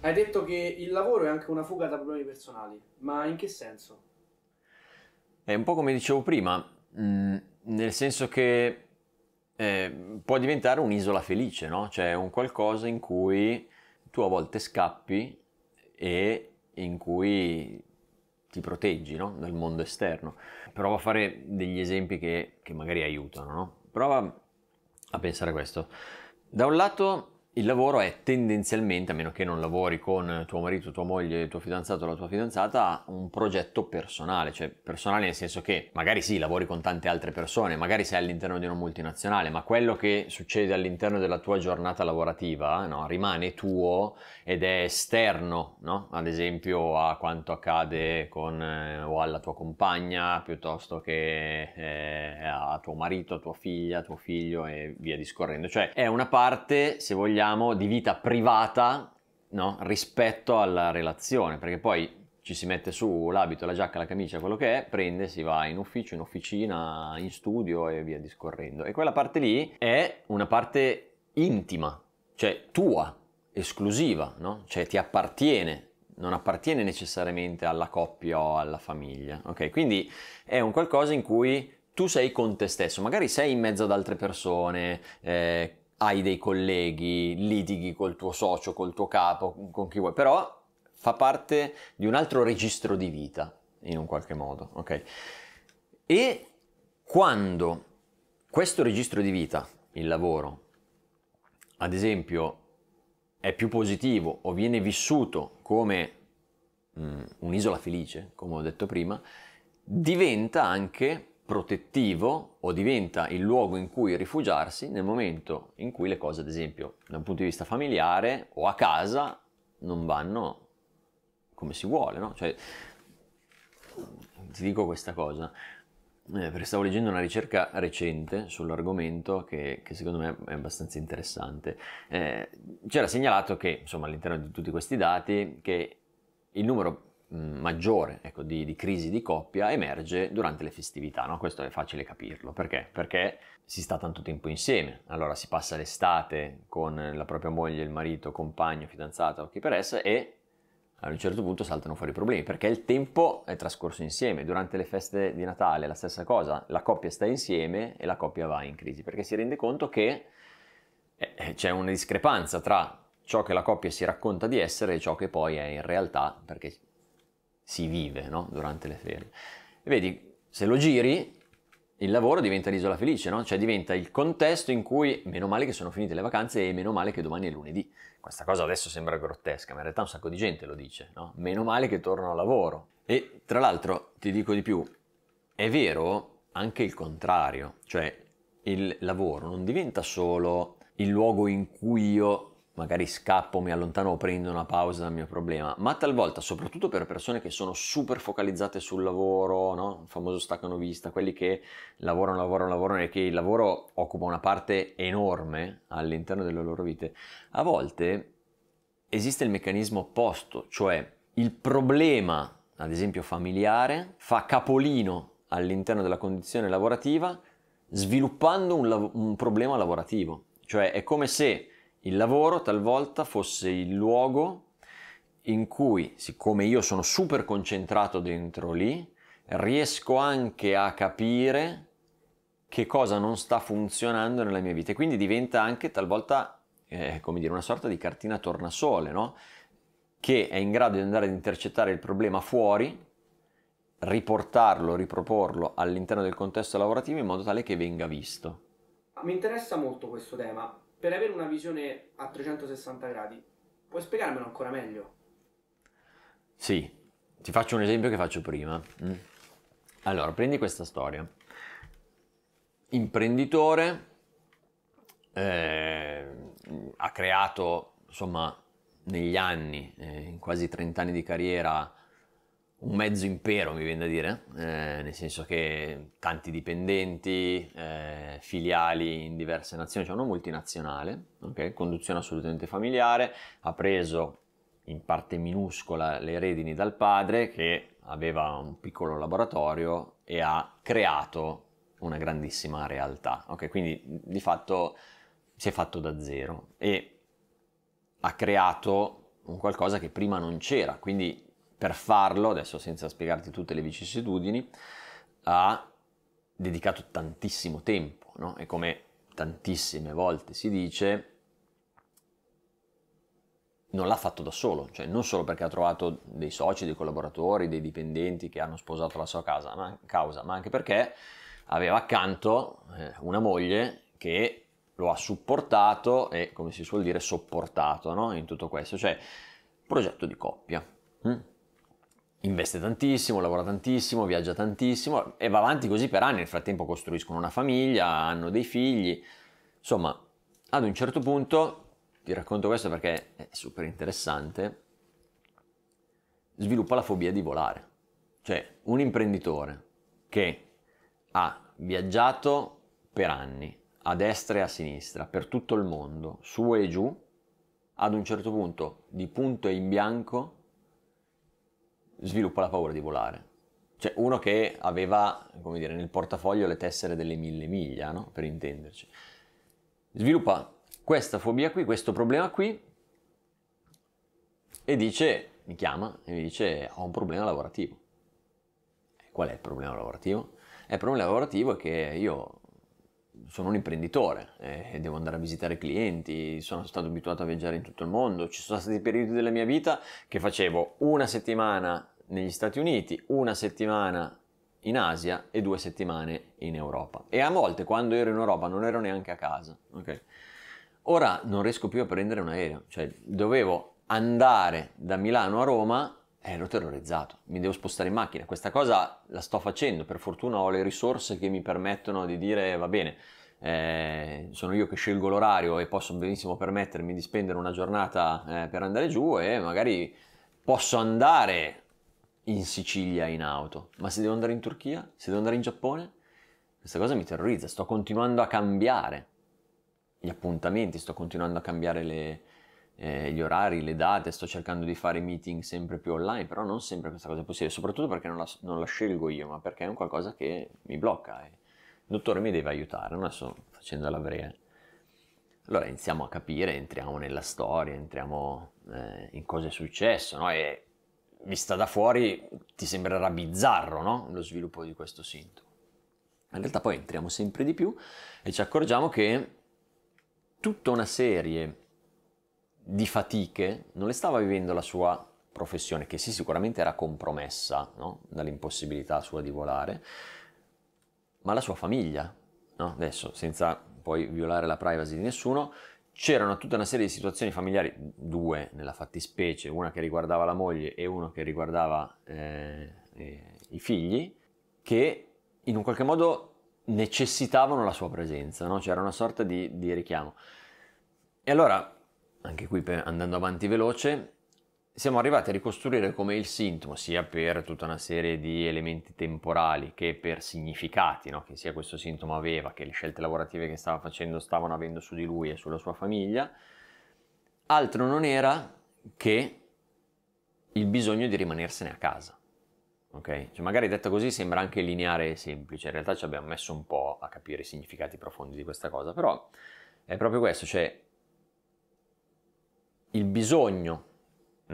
Hai detto che il lavoro è anche una fuga da problemi personali, ma in che senso? È un po' come dicevo prima, mm, nel senso che eh, può diventare un'isola felice, no? Cioè un qualcosa in cui tu a volte scappi e in cui ti proteggi no? dal mondo esterno. Prova a fare degli esempi che, che magari aiutano. No? Prova a pensare a questo. Da un lato il lavoro è tendenzialmente, a meno che non lavori con tuo marito, tua moglie, tuo fidanzato o la tua fidanzata, un progetto personale, cioè personale nel senso che magari sì, lavori con tante altre persone, magari sei all'interno di una multinazionale, ma quello che succede all'interno della tua giornata lavorativa no, rimane tuo ed è esterno, no? ad esempio a quanto accade con eh, o alla tua compagna, piuttosto che eh, a tuo marito, a tua figlia, a tuo figlio e via discorrendo. Cioè è una parte, se vogliamo, abbiamo di vita privata no? rispetto alla relazione, perché poi ci si mette su l'abito, la giacca, la camicia, quello che è, prende, si va in ufficio, in officina, in studio e via discorrendo. E quella parte lì è una parte intima, cioè tua, esclusiva, no? cioè ti appartiene, non appartiene necessariamente alla coppia o alla famiglia. Ok, quindi è un qualcosa in cui tu sei con te stesso, magari sei in mezzo ad altre persone, eh, hai dei colleghi, litighi col tuo socio, col tuo capo, con chi vuoi, però fa parte di un altro registro di vita, in un qualche modo, ok? E quando questo registro di vita, il lavoro, ad esempio, è più positivo o viene vissuto come mh, mm, un'isola felice, come ho detto prima, diventa anche protettivo o diventa il luogo in cui rifugiarsi nel momento in cui le cose, ad esempio, da un punto di vista familiare o a casa, non vanno come si vuole, no? Cioè, ti dico questa cosa, eh, perché stavo leggendo una ricerca recente sull'argomento che, che secondo me è abbastanza interessante. Eh, c'era segnalato che, insomma, all'interno di tutti questi dati, che il numero maggiore ecco, di, di, crisi di coppia emerge durante le festività, no? questo è facile capirlo, perché? Perché si sta tanto tempo insieme, allora si passa l'estate con la propria moglie, il marito, compagno, fidanzata o chi per essa e ad un certo punto saltano fuori i problemi, perché il tempo è trascorso insieme, durante le feste di Natale è la stessa cosa, la coppia sta insieme e la coppia va in crisi, perché si rende conto che eh, eh, c'è una discrepanza tra ciò che la coppia si racconta di essere e ciò che poi è in realtà, perché si vive no? durante le ferie. E vedi, se lo giri, il lavoro diventa l'isola felice, no? cioè diventa il contesto in cui meno male che sono finite le vacanze e meno male che domani è lunedì. Questa cosa adesso sembra grottesca, ma in realtà un sacco di gente lo dice, no? meno male che torno al lavoro. E tra l'altro ti dico di più, è vero anche il contrario, cioè il lavoro non diventa solo il luogo in cui io magari scappo, mi allontano, o prendo una pausa dal mio problema, ma talvolta, soprattutto per persone che sono super focalizzate sul lavoro, no? il famoso staccano vista, quelli che lavorano, lavorano, lavorano e che il lavoro occupa una parte enorme all'interno delle loro vite, a volte esiste il meccanismo opposto, cioè il problema, ad esempio familiare, fa capolino all'interno della condizione lavorativa sviluppando un, lav- un problema lavorativo, cioè è come se il lavoro talvolta fosse il luogo in cui, siccome io sono super concentrato dentro lì, riesco anche a capire che cosa non sta funzionando nella mia vita e quindi diventa anche talvolta, eh, come dire, una sorta di cartina tornasole, no? che è in grado di andare ad intercettare il problema fuori, riportarlo, riproporlo all'interno del contesto lavorativo in modo tale che venga visto. Mi interessa molto questo tema, per avere una visione a 360 gradi, puoi spiegarmelo ancora meglio? Sì, ti faccio un esempio che faccio prima. Mm. Allora, prendi questa storia. Imprenditore eh, ha creato, insomma, negli anni, eh, in quasi 30 anni di carriera, un mezzo impero, mi viene da dire, eh, nel senso che tanti dipendenti, eh, filiali in diverse nazioni, cioè una multinazionale, okay? conduzione assolutamente familiare, ha preso in parte minuscola le redini dal padre che aveva un piccolo laboratorio e ha creato una grandissima realtà, okay? quindi di fatto si è fatto da zero e ha creato un qualcosa che prima non c'era, quindi per farlo, adesso senza spiegarti tutte le vicissitudini, ha dedicato tantissimo tempo, no? E come tantissime volte si dice, non l'ha fatto da solo, cioè non solo perché ha trovato dei soci, dei collaboratori, dei dipendenti che hanno sposato la sua casa, ma, causa, ma anche perché aveva accanto eh, una moglie che lo ha supportato e, come si suol dire, sopportato no? in tutto questo, cioè progetto di coppia. Mm? investe tantissimo, lavora tantissimo, viaggia tantissimo e va avanti così per anni. Nel frattempo costruiscono una famiglia, hanno dei figli. Insomma, ad un certo punto, ti racconto questo perché è super interessante, sviluppa la fobia di volare. Cioè, un imprenditore che ha viaggiato per anni, a destra e a sinistra, per tutto il mondo, su e giù, ad un certo punto, di punto e in bianco, sviluppa la paura di volare. Cioè uno che aveva, come dire, nel portafoglio le tessere delle mille miglia, no? per intenderci. Sviluppa questa fobia qui, questo problema qui, e dice, mi chiama e mi dice ho un problema lavorativo. E qual è il problema lavorativo? Eh, il problema lavorativo è che io sono un imprenditore eh, e devo andare a visitare clienti, sono stato abituato a viaggiare in tutto il mondo, ci sono stati periodi della mia vita che facevo una settimana negli Stati Uniti, una settimana in Asia e due settimane in Europa. E a volte quando ero in Europa non ero neanche a casa. Okay. Ora non riesco più a prendere un aereo, cioè dovevo andare da Milano a Roma e ero terrorizzato, mi devo spostare in macchina. Questa cosa la sto facendo, per fortuna ho le risorse che mi permettono di dire va bene. Eh, sono io che scelgo l'orario e posso benissimo permettermi di spendere una giornata eh, per andare giù e magari posso andare in Sicilia in auto, ma se devo andare in Turchia, se devo andare in Giappone, questa cosa mi terrorizza, sto continuando a cambiare gli appuntamenti, sto continuando a cambiare le, eh, gli orari, le date, sto cercando di fare meeting sempre più online, però non sempre questa cosa è possibile, soprattutto perché non la, non la scelgo io, ma perché è un qualcosa che mi blocca. E il dottore mi deve aiutare, non sto facendo la breve. Allora iniziamo a capire, entriamo nella storia, entriamo eh, in cosa è successo, no? E vista da fuori ti sembrerà bizzarro no? lo sviluppo di questo sintomo. In realtà poi entriamo sempre di più e ci accorgiamo che tutta una serie di fatiche non le stava vivendo la sua professione, che sì sicuramente era compromessa no? dall'impossibilità sua di volare, ma la sua famiglia. No? Adesso, senza poi violare la privacy di nessuno, c'erano tutta una serie di situazioni familiari, due nella fattispecie, una che riguardava la moglie e una che riguardava eh, eh, i figli, che in un qualche modo necessitavano la sua presenza, no? c'era una sorta di, di richiamo. E allora, anche qui per, andando avanti veloce, siamo arrivati a ricostruire come il sintomo, sia per tutta una serie di elementi temporali che per significati no? che sia questo sintomo aveva, che le scelte lavorative che stava facendo stavano avendo su di lui e sulla sua famiglia, altro non era che il bisogno di rimanersene a casa. Okay? Cioè, magari detto così sembra anche lineare e semplice, in realtà ci abbiamo messo un po' a capire i significati profondi di questa cosa, però è proprio questo, cioè il bisogno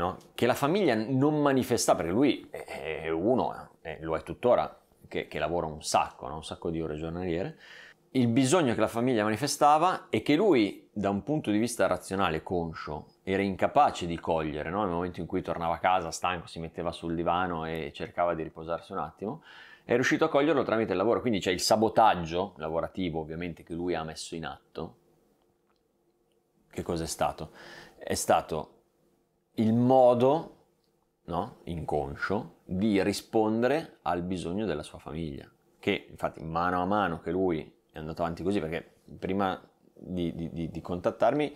no? che la famiglia non manifesta, perché lui è uno, eh, lo è tuttora, che, che lavora un sacco, no? un sacco di ore giornaliere, il bisogno che la famiglia manifestava e che lui, da un punto di vista razionale, conscio, era incapace di cogliere, no? nel momento in cui tornava a casa stanco, si metteva sul divano e cercava di riposarsi un attimo, è riuscito a coglierlo tramite il lavoro. Quindi c'è il sabotaggio lavorativo, ovviamente, che lui ha messo in atto. Che cosa è stato? È stato il modo no, inconscio di rispondere al bisogno della sua famiglia, che infatti mano a mano che lui è andato avanti così, perché prima di, di, di contattarmi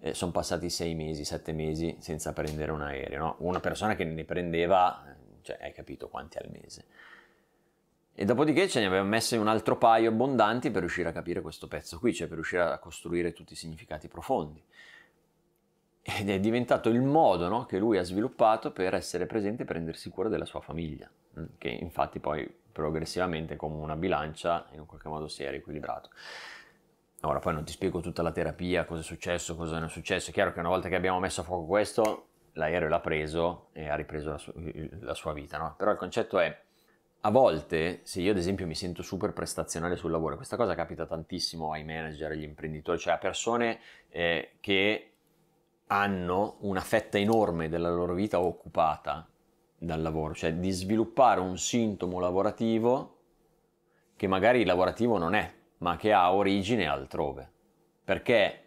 eh, sono passati sei mesi, sette mesi senza prendere un aereo, no? una persona che ne prendeva, eh, cioè hai capito quanti al mese. E dopodiché ce ne abbiamo messe un altro paio abbondanti per riuscire a capire questo pezzo qui, cioè per riuscire a costruire tutti i significati profondi ed è diventato il modo no, che lui ha sviluppato per essere presente e prendersi cura della sua famiglia, mm, che infatti poi progressivamente come una bilancia in un qualche modo si è riequilibrato. Ora poi non ti spiego tutta la terapia, cosa è successo, cosa non è successo, è chiaro che una volta che abbiamo messo a fuoco questo, l'aereo l'ha preso e ha ripreso la, su- la sua vita, no? però il concetto è a volte, se io ad esempio mi sento super prestazionale sul lavoro, questa cosa capita tantissimo ai manager, agli imprenditori, cioè a persone eh, che hanno una fetta enorme della loro vita occupata dal lavoro, cioè di sviluppare un sintomo lavorativo che magari lavorativo non è, ma che ha origine altrove, perché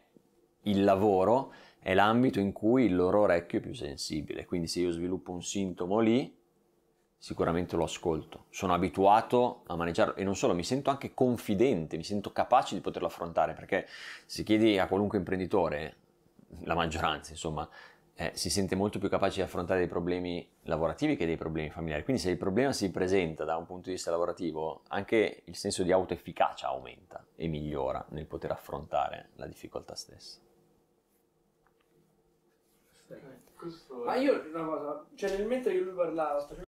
il lavoro è l'ambito in cui il loro orecchio è più sensibile, quindi se io sviluppo un sintomo lì, sicuramente lo ascolto, sono abituato a maneggiarlo e non solo, mi sento anche confidente, mi sento capace di poterlo affrontare, perché se chiedi a qualunque imprenditore la maggioranza insomma, eh, si sente molto più capace di affrontare dei problemi lavorativi che dei problemi familiari. Quindi se il problema si presenta da un punto di vista lavorativo, anche il senso di autoefficacia aumenta e migliora nel poter affrontare la difficoltà stessa. Ma io una cosa, cioè nel mentre che lui parlava,